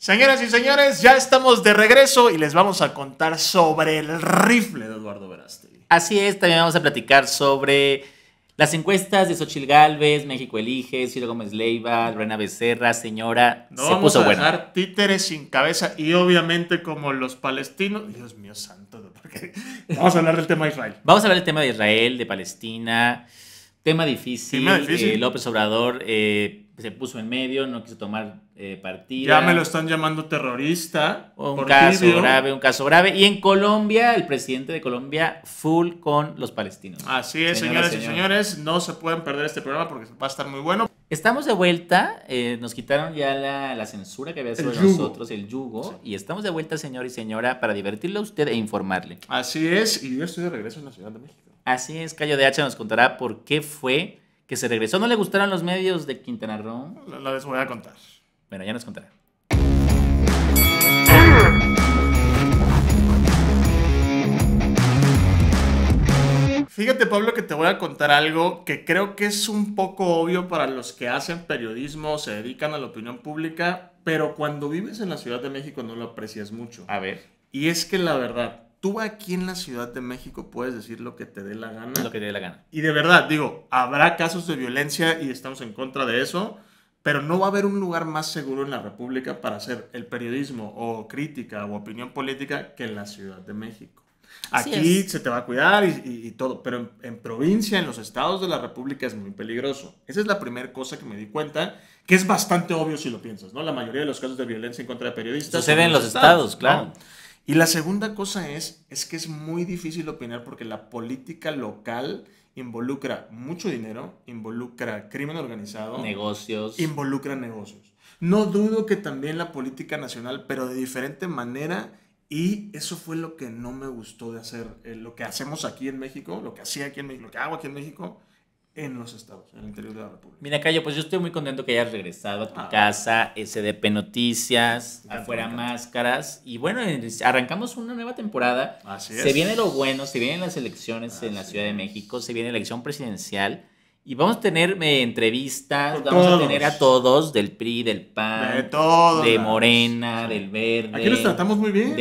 Señoras y señores, ya estamos de regreso y les vamos a contar sobre el rifle de Eduardo Verástegui. Así es, también vamos a platicar sobre las encuestas de Xochil Galvez, México Elige, Ciro Gómez Leiva, Lorena Becerra, señora. No vamos a hablar dejar títeres sin cabeza y obviamente como los palestinos. Dios mío santo, porque vamos a hablar del tema de Israel. Vamos a hablar del tema de Israel, de Palestina. Tema difícil. Eh, López Obrador eh, se puso en medio, no quiso tomar eh, Ya me lo están llamando terrorista. Un caso grave, un caso grave. Y en Colombia, el presidente de Colombia, full con los palestinos. Así es, señoras, señores y señores, no se pueden perder este programa porque va a estar muy bueno. Estamos de vuelta, eh, nos quitaron ya la, la censura que había sobre nosotros, el yugo, y estamos de vuelta, señor y señora, para divertirle a usted e informarle. Así es, y yo estoy de regreso en la Ciudad de México. Así es, Cayo de Hacha nos contará por qué fue que se regresó. ¿No le gustaron los medios de Quintana Roo? La, les voy a contar. Bueno, ya nos contará. Fíjate, Pablo, que te voy a contar algo que creo que es un poco obvio para los que hacen periodismo, se dedican a la opinión pública, pero cuando vives en la Ciudad de México no lo aprecias mucho. A ver. Y es que la verdad, tú aquí en la Ciudad de México puedes decir lo que te dé la gana. Lo que te dé la gana. Y de verdad, digo, habrá casos de violencia y estamos en contra de eso, pero no va a haber un lugar más seguro en la República para hacer el periodismo o crítica o opinión política que en la Ciudad de México. Aquí se te va a cuidar y, todo, pero en, provincia, en los estados de la República es muy peligroso. Esa es la primera cosa que me di cuenta, que es bastante obvio si lo piensas, ¿no? La mayoría de los casos de violencia en contra de periodistas... Sucede en los estados, claro. Y la segunda cosa es, es que es muy difícil opinar porque la política local involucra mucho dinero, involucra crimen organizado, negocios, involucra negocios. No dudo que también la política nacional, pero de diferente manera y eso fue lo que no me gustó de hacer, eh, lo que hacemos aquí en México, lo que hacía aquí en México, lo que hago aquí en México, en los estados, en el interior de la República. Mira, Cayo, pues yo estoy muy contento que hayas regresado a tu ah, casa, SDP Noticias, afuera máscaras. Y bueno, arrancamos una nueva temporada. Se viene lo bueno, se vienen las elecciones en la Ciudad de México, se viene la elección presidencial. Y vamos a tener entrevistas, vamos a tener a todos, del PRI, del PAN, de, Morena, del Verde. Aquí los tratamos muy bien.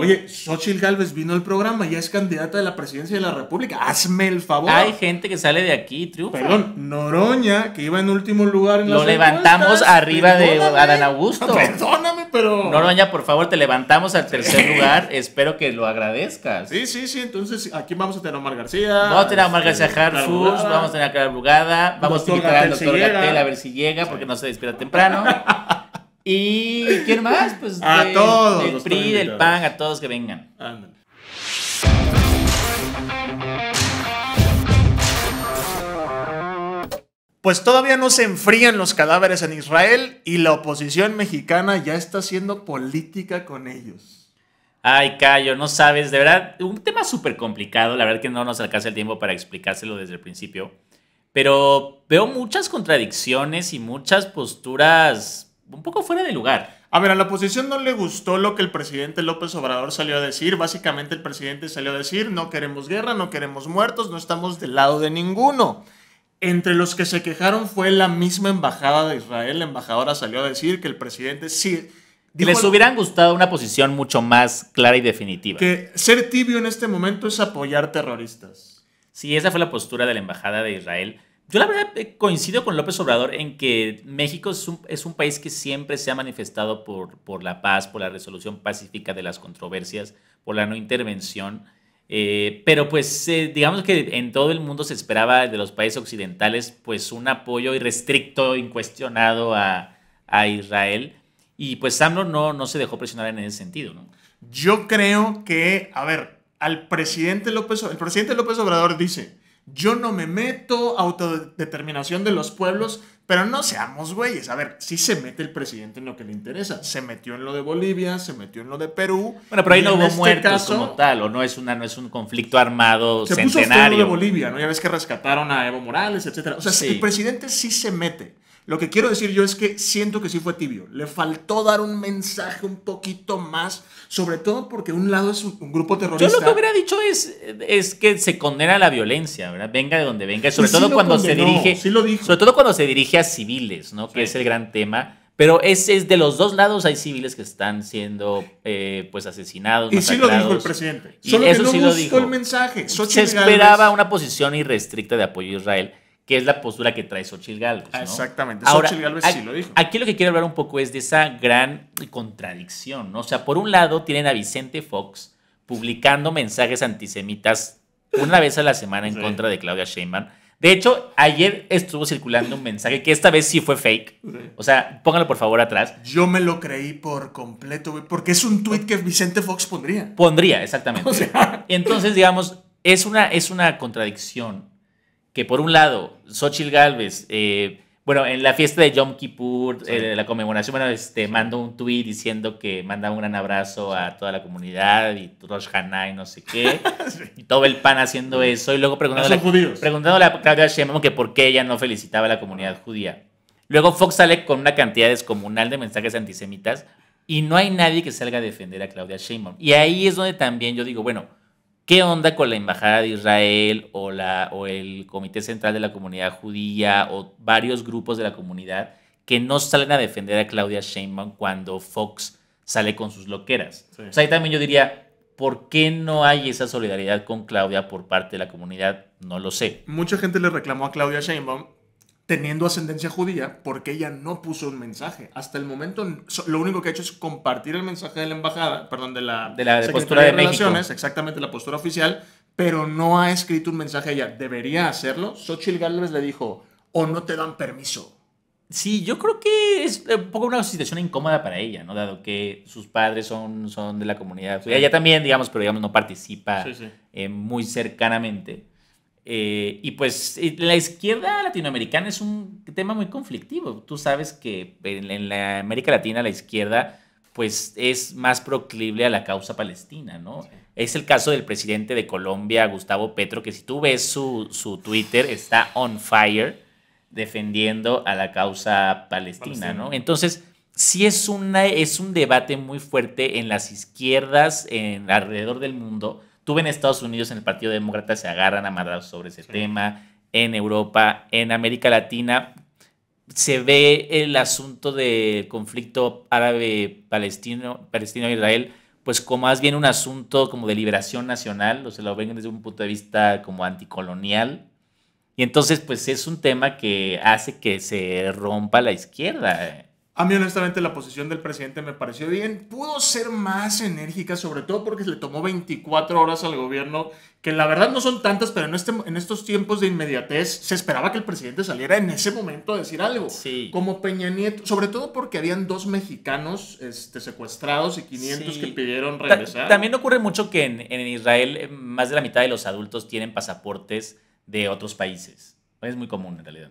Oye, Xochitl Gálvez vino al programa, ya es candidata de la presidencia de la República. Hazme el favor. Hay gente que sale de aquí, triunfa. Perdón, Noroña, que iba en último lugar Lo levantamos arriba de Adán Augusto. Perdóname, pero. Noroña, por favor, te levantamos al tercer lugar. Espero que lo agradezcas. Sí, sí, sí. Entonces, aquí vamos a tener a Omar García. Vamos a tener a Omar García este, Harfus, vamos a tener a Clara Brugada, vamos a invitar al doctor Gatel a ver si llega, porque no se despierta temprano. ¿Y quién más? Pues. A todos. Del PRI, del PAN, a todos que vengan. Ándale. pues todavía no se enfrían los cadáveres en Israel y la oposición mexicana ya está haciendo política con ellos. Ay, Cayo, no sabes, de verdad, un tema súper complicado, la verdad que no nos alcanza el tiempo para explicárselo desde el principio, pero veo muchas contradicciones y muchas posturas un poco fuera de lugar. A ver, a la oposición no le gustó lo que el presidente López Obrador salió a decir. Básicamente el presidente salió a decir, no queremos guerra, no queremos muertos, no estamos del lado de ninguno. Entre los que se quejaron fue la misma embajada de Israel. La embajadora salió a decir que el presidente sí. Les hubieran gustado una posición mucho más clara y definitiva. Que ser tibio en este momento es apoyar terroristas. Sí, esa fue la postura de la embajada de Israel. Yo la verdad eh, coincido con López Obrador en que México es un, país que siempre se ha manifestado por la paz, por la resolución pacífica de las controversias, por la no intervención. Eh, pero pues eh, digamos que en todo el mundo se esperaba de los países occidentales pues un apoyo irrestricto, incuestionado a, Israel. Y pues AMLO no, no se dejó presionar en ese sentido. ¿no? Yo creo que, a ver, al presidente López, el presidente López Obrador dice, yo no me meto, autodeterminación de los pueblos, pero no seamos güeyes. A ver, sí se mete el presidente en lo que le interesa. Se metió en lo de Bolivia, se metió en lo de Perú. Bueno, pero ahí no hubo este muertos como tal, o no es, una, no es un conflicto armado se de Bolivia, ¿no? Ya ves que rescataron a Evo Morales, etc O sea, el presidente sí se mete. Lo que quiero decir yo es que siento que sí fue tibio. Le faltó dar un mensaje un poquito más, sobre todo porque un lado es un, grupo terrorista. Yo lo que hubiera dicho es, es que se condena la violencia, ¿verdad? Venga de donde venga, pues sobre todo cuando se dirige, sobre todo cuando se dirige a civiles, ¿no? Que es el gran tema. Pero es, es, de los dos lados hay civiles que están siendo eh, pues asesinados. Y sí lo dijo el presidente. Solo eso que no sí lo dijo. el mensaje. se esperaba una posición irrestricta de apoyo a Israel que es la postura que trae Xochitl Galvez. Exactamente, Ahora, Xochitl Galvez sí lo dijo. Aquí lo que quiero hablar un poco es de esa gran contradicción, O sea, por un lado tienen a Vicente Fox publicando mensajes antisemitas una vez a la semana en contra de Claudia Sheinbaum. De hecho, ayer estuvo circulando un mensaje que esta vez sí fue fake. O sea, póngalo por favor atrás. Yo me lo creí por completo, porque es un tweet que Vicente Fox pondría. Pondría, exactamente. Entonces, digamos, es una, es una contradicción que por un lado, Xochitl Galvez, eh, bueno, en la fiesta de Yom Kippur, eh, la conmemoración, bueno, este, mandó un tuit diciendo que manda un gran abrazo a toda la comunidad y Rosh Haná y no sé qué. Y todo el pan haciendo eso. Y luego preguntándole, ah, a preguntándole a Claudia Sheinbaum que por qué ella no felicitaba a la comunidad ah. judía. Luego Fox sale con una cantidad descomunal de mensajes antisemitas y no hay nadie que salga a defender a Claudia Sheinbaum. Y ahí es donde también yo digo, bueno, ¿Qué onda con la Embajada de Israel o, la, o el Comité Central de la Comunidad Judía o varios grupos de la comunidad que no salen a defender a Claudia Sheinbaum cuando Fox sale con sus loqueras? O sea, ahí también yo diría, ¿por qué no hay esa solidaridad con Claudia por parte de la comunidad? No lo sé. Mucha gente le reclamó a Claudia Sheinbaum teniendo ascendencia judía, porque ella no puso un mensaje. Hasta el momento, lo único que ha hecho es compartir el mensaje de la embajada, perdón, de la, de la de postura de, de Relaciones, exactamente la postura oficial, pero no ha escrito un mensaje a ella. ¿Debería hacerlo? Xochitl Gálvez le dijo, o no te dan permiso. Sí, yo creo que es eh, un poco una situación incómoda para ella, ¿no? Dado que sus padres son, son de la comunidad. Ella también, digamos, pero digamos no participa eh, muy cercanamente. Eh, y pues eh, la izquierda latinoamericana es un tema muy conflictivo. Tú sabes que en, la América Latina la izquierda pues es más proclible a la causa palestina, ¿no? Es el caso del presidente de Colombia, Gustavo Petro, que si tú ves su, Twitter está on fire defendiendo a la causa palestina, ¿no? Entonces, sí es, una, es un debate muy fuerte en las izquierdas en, alrededor del mundo Tuve en Estados Unidos, en el Partido Demócrata, se agarran amarrados sobre ese tema. En Europa, en América Latina, se ve el asunto del conflicto árabe-palestino, palestino-israel, pues como más bien un asunto como de liberación nacional, o se lo ven desde un punto de vista como anticolonial. Y entonces, pues es un tema que hace que se rompa la izquierda. A mí honestamente la posición del presidente me pareció bien. Pudo ser más enérgica, sobre todo porque le tomó 24 horas al gobierno, que la verdad no son tantas, pero en, este, en estos tiempos de inmediatez se esperaba que el presidente saliera en ese momento a decir algo. Sí. Como Peña Nieto, sobre todo porque habían dos mexicanos este, secuestrados y 500 que pidieron regresar. también ocurre mucho que en, en Israel eh, más de la mitad de los adultos tienen pasaportes de otros países. Es muy común en realidad.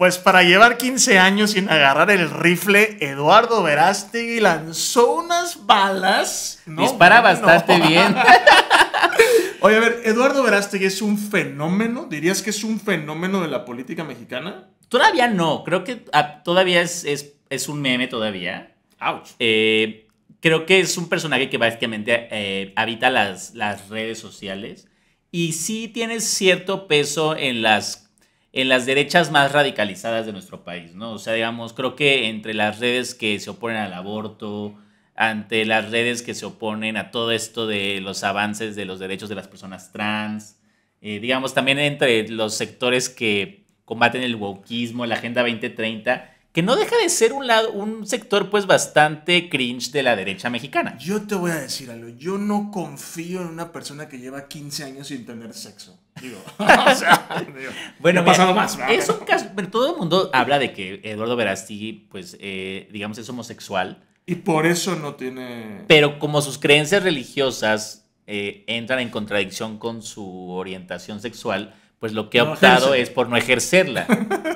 Pues para llevar 15 años sin agarrar el rifle, Eduardo Verástegui lanzó unas balas. Dispara bastante bien. Oye, a ver, Eduardo Verástegui es un fenómeno. ¿Dirías que es un fenómeno de la política mexicana? Todavía no. Creo que todavía es, es, un meme, todavía. Eh, creo que es un personaje que básicamente eh, habita las, las redes sociales. Y sí tiene cierto peso en las en las derechas más radicalizadas de nuestro país, ¿no? O sea, digamos, creo que entre las redes que se oponen al aborto, ante las redes que se oponen a todo esto de los avances de los derechos de las personas trans, eh, digamos, también entre los sectores que combaten el wokismo, la Agenda 2030, que no deja de ser un, lado, un sector pues bastante cringe de la derecha mexicana. Yo te voy a decir algo, yo no confío en una persona que lleva 15 años sin tener sexo. Digo, o sea, bueno, ha pasado más. todo el mundo habla de que Eduardo Verastigi, pues, eh, digamos, es homosexual. Y por eso no tiene... Pero como sus creencias religiosas eh, entran en contradicción con su orientación sexual, pues lo que ha optado es por no ejercerla.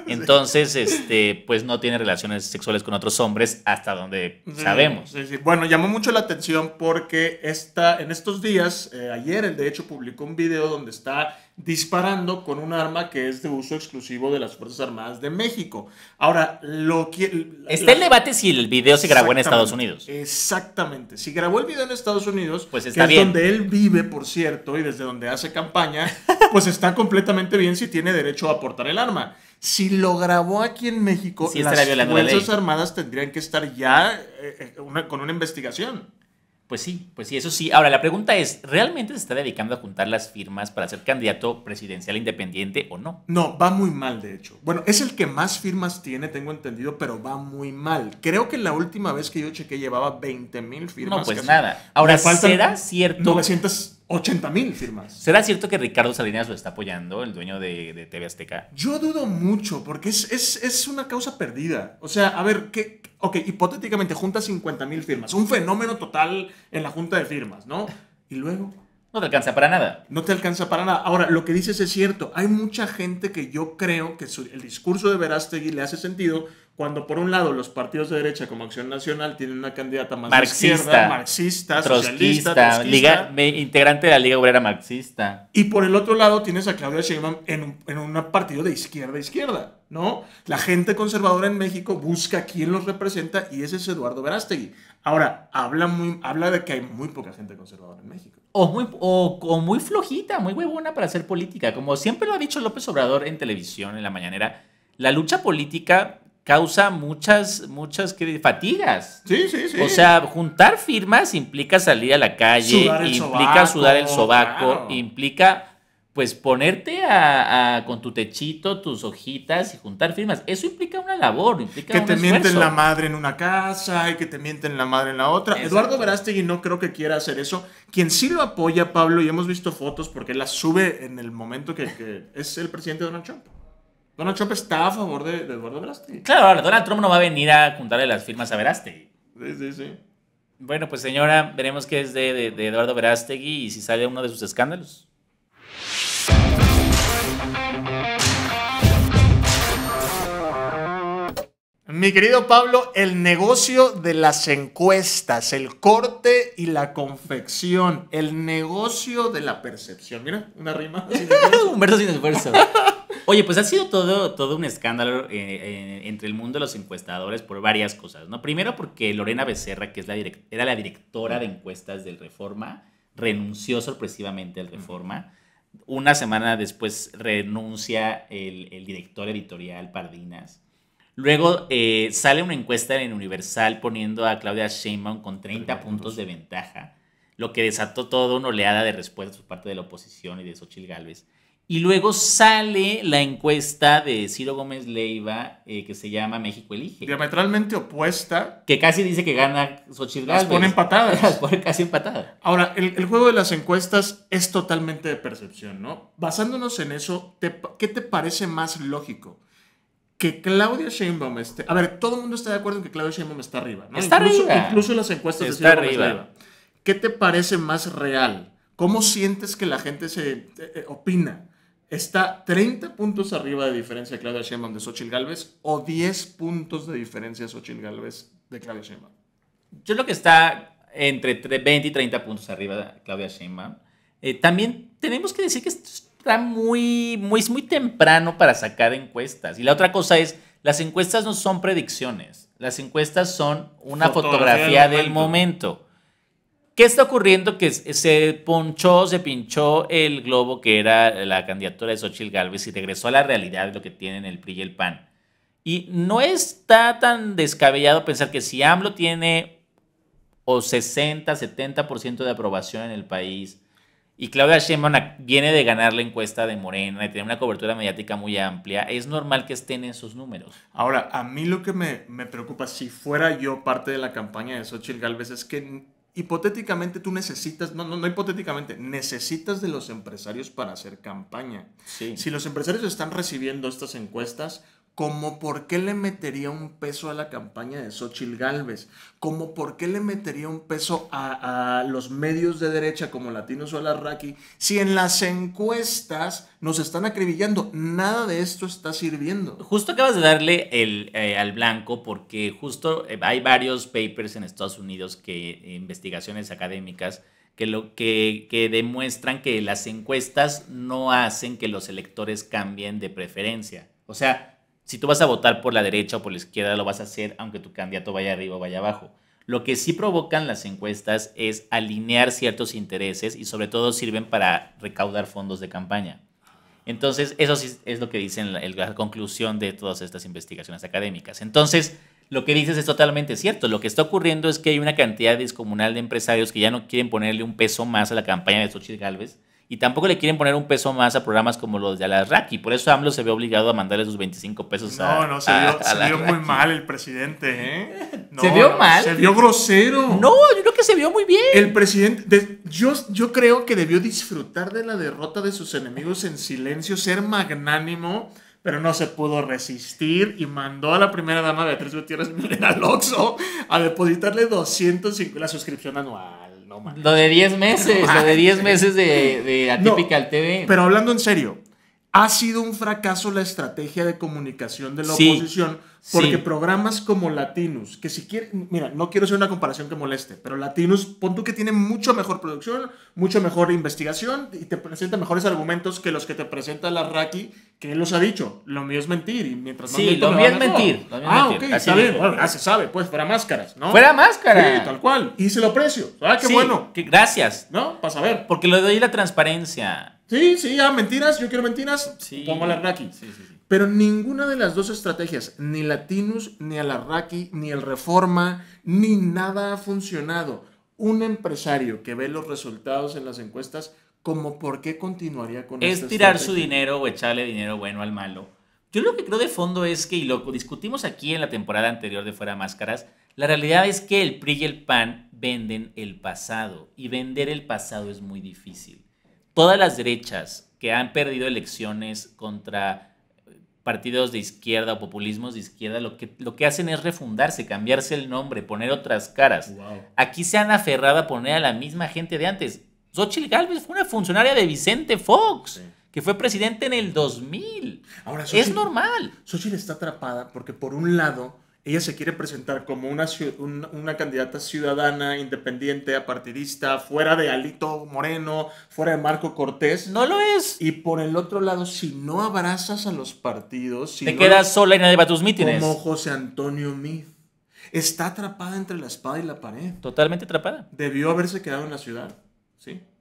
Entonces, este, pues no tiene relaciones sexuales con otros hombres hasta donde sabemos. bueno, llamó mucho la atención porque está en estos días, eh, ayer él de hecho publicó un video donde está disparando con un arma que es de uso exclusivo de las Fuerzas Armadas de México. Ahora, lo que... Está el debate si el video se grabó en Estados Unidos. Exactamente. Si grabó el video en Estados Unidos, pues está que bien. es donde él vive, por cierto, y desde donde hace campaña, pues está completamente bien si tiene derecho a aportar el arma. Si lo grabó aquí en México, las Fuerzas Armadas tendrían que estar ya eh, eh, con una investigación. Pues sí, pues sí, eso sí. Ahora, la pregunta es, ¿realmente se está dedicando a juntar las firmas para ser candidato presidencial independiente o no? No, va muy mal, de hecho. Bueno, es el que más firmas tiene, tengo entendido, pero va muy mal. Creo que la última vez que yo chequé llevaba 20 mil firmas. No, pues nada. Ahora, ¿será cierto? 900 80 mil firmas. ¿Será cierto que Ricardo Salinas lo está apoyando, el dueño de, TV Azteca? Yo dudo mucho, porque es, una causa perdida. O sea, a ver, ¿qué? Ok, hipotéticamente junta 50 mil firmas. Un fenómeno total en la junta de firmas, ¿no? Y luego... No te alcanza para nada. No te alcanza para nada. Ahora, lo que dices es cierto. Hay mucha gente que yo creo que el discurso de Verástegui le hace sentido cuando por un lado los partidos de derecha como Acción Nacional tienen una candidata más marxista, marxista, socialista, trotskista, integrante de la Liga Obrera Marxista. Y por el otro lado tienes a Claudia Sheinbaum en un, partido de izquierda izquierda, ¿no? La gente conservadora en México busca quién los representa y ese es Eduardo Verástegui. Ahora, habla, muy, habla de que hay muy poca gente conservadora en México. O muy, muy flojita, muy huevona para hacer política. Como siempre lo ha dicho López Obrador en televisión, en la mañanera, la lucha política causa muchas, muchas fatigas. Sí, sí, sí. O sea, juntar firmas implica salir a la calle, implica sudar el sobaco, implica pues ponerte a, con tu techito, tus hojitas y juntar firmas. Eso implica una labor, implica Que te mienten la madre en una casa y que te mienten la madre en la otra. Eduardo Verástegui no creo que quiera hacer eso. Quien sí lo apoya, Pablo, y hemos visto fotos porque él las sube en el momento que, que es el presidente Donald Trump. Donald Trump está a favor de, Eduardo Verástegui. Claro, ahora Donald Trump no va a venir a juntarle las firmas a Verástegui. Sí, sí, sí. Bueno, pues señora, veremos qué es de, Eduardo Verástegui y si sale uno de sus escándalos. Mi querido Pablo, el negocio de las encuestas, el corte y la confección, el negocio de la percepción. Mira, una rima. Un verso sin esfuerzo. Oye, pues ha sido todo, todo un escándalo eh, eh, entre el mundo de los encuestadores por varias cosas, ¿no? Primero porque Lorena Becerra, que es la era la directora de encuestas del Reforma, renunció sorpresivamente al Reforma. Una semana después renuncia el, director editorial Pardinas. Luego eh, sale una encuesta en Universal poniendo a Claudia Sheinbaum con 30 puntos de ventaja, lo que desató toda una oleada de respuestas por parte de la oposición y de Xochitl Gálvez. Y luego sale la encuesta de Ciro Gómez Leiva eh, que se llama México Elige. Diametralmente opuesta. Que casi dice que gana Xochitl Las pone empatadas. Las pone casi empatadas. Ahora, el, juego de las encuestas es totalmente de percepción, ¿no? Basándonos en eso, ¿qué te parece más lógico? Que Claudia Sheinbaum esté... A ver, todo el mundo está de acuerdo en que Claudia Sheinbaum está arriba, ¿no? Está arriba. Incluso las encuestas de Ciro Leiva. ¿Qué te parece más real? ¿Cómo sientes que la gente se eh, eh, opina? Está 30 puntos arriba de diferencia de Claudia Sheinbaum de Xochitl Galvez o 10 puntos de diferencia de Xochitl Galvez de Claudia Sheinbaum. Yo creo que está entre 20 y 30 puntos arriba de Claudia Sheinbaum. Eh, también tenemos que decir que está muy, muy, es muy temprano para sacar encuestas. Y la otra cosa es, las encuestas no son predicciones. Las encuestas son una fotografía, del momento. momento. ¿Qué está ocurriendo? Que se ponchó, se pinchó el globo que era la candidatura de Xochitl Galvez y regresó a la realidad de lo que tienen el PRI y el PAN. Y no está tan descabellado pensar que si AMLO tiene o 60, 70% de aprobación en el país y Claudia Sheinbaum viene de ganar la encuesta de Morena y tiene una cobertura mediática muy amplia, es normal que estén esos números. Ahora, a mí lo que me, me preocupa, si fuera yo parte de la campaña de Xochitl Galvez, es que hipotéticamente tú necesitas, no, no, no hipotéticamente, necesitas de los empresarios para hacer campaña. Si los empresarios están recibiendo estas encuestas, como por qué le metería un peso a la campaña de Xochitl Galvez, como por qué le metería un peso a, los medios de derecha como Latinos o Alarraqui, si en las encuestas nos están acribillando, nada de esto está sirviendo. Justo acabas de darle el, eh, al blanco porque justo eh, hay varios papers en Estados Unidos que eh, investigaciones académicas que, lo, que, que, demuestran que las encuestas no hacen que los electores cambien de preferencia. O sea, si tú vas a votar por la derecha o por la izquierda, lo vas a hacer aunque tu candidato vaya arriba o vaya abajo. Lo que sí provocan las encuestas es alinear ciertos intereses y sobre todo sirven para recaudar fondos de campaña. Entonces, eso sí es lo que dicen la, conclusión de todas estas investigaciones académicas. Entonces, lo que dices es totalmente cierto. Lo que está ocurriendo es que hay una cantidad descomunal de empresarios que ya no quieren ponerle un peso más a la campaña de Xochitl Galvez, y tampoco le quieren poner un peso más a programas como los de Alarraqui. Por eso AMLO se ve obligado a mandarle sus 25 pesos no, a. No, no, se vio, muy mal el presidente, ¿eh? ¿Se vio mal? Se vio grosero. No, yo creo que se vio muy bien. El presidente. yo, yo creo que debió disfrutar de la derrota de sus enemigos en silencio, ser magnánimo pero no se pudo resistir y mandó a la primera dama Beatriz Gutiérrez Miller al a depositarle 250 la suscripción anual. Lo de 10 meses, lo de 10 meses de, de Atypical TV. Pero hablando en serio, ha sido un fracaso la estrategia de comunicación de la oposición, porque programas como Latinus, que si quieres, mira, no quiero hacer una comparación que moleste, pero Latinus, pon tú que tiene mucho mejor producción, mucho mejor investigación y te presenta mejores argumentos que los que te presenta la Raki, que él los ha dicho. Lo mío es mentir y mientras Sí, lo mío es ah, mentir. ah, ok, está bien. Bueno, ah, se sabe, pues fuera máscaras, ¿no? Fuera máscara. Sí, tal cual. Y se lo aprecio. Ah, qué bueno. Que, gracias. ¿No? Para saber. Porque le doy la transparencia. Sí, sí, ah, mentiras, yo quiero mentiras, pongo al Arraki. Pero ninguna de las dos estrategias, ni tinus, ni al Arraki, ni el Reforma, ni nada ha funcionado. Un empresario que ve los resultados en las encuestas, como por qué continuaría con Es tirar su dinero o echarle dinero bueno al malo. Yo lo que creo de fondo es que, y lo discutimos aquí en la temporada anterior de Fuera Máscaras, la realidad es que el PRI y el PAN venden el pasado y vender el pasado es muy difícil todas las derechas que han perdido elecciones contra eh, partidos de izquierda o populismos de izquierda, lo que, lo que hacen es refundarse, cambiarse el nombre, poner otras caras. Aquí se han aferrado a poner a la misma gente de antes. Xochitl Galvez fue una funcionaria de Vicente Fox. que fue presidente en el 2000. Ahora, es normal. Xochitl está atrapada porque por un lado ella se quiere presentar como una, una, candidata ciudadana, independiente, apartidista, fuera de Alito Moreno, fuera de Marco Cortés. No lo es. Y por el otro lado, si no abrazas a los partidos, si te quedas sola y nadie va a tus mítines. Como José Antonio Meade. Está atrapada entre la espada y la pared. Totalmente atrapada. Debió haberse quedado en la ciudad, ¿sí?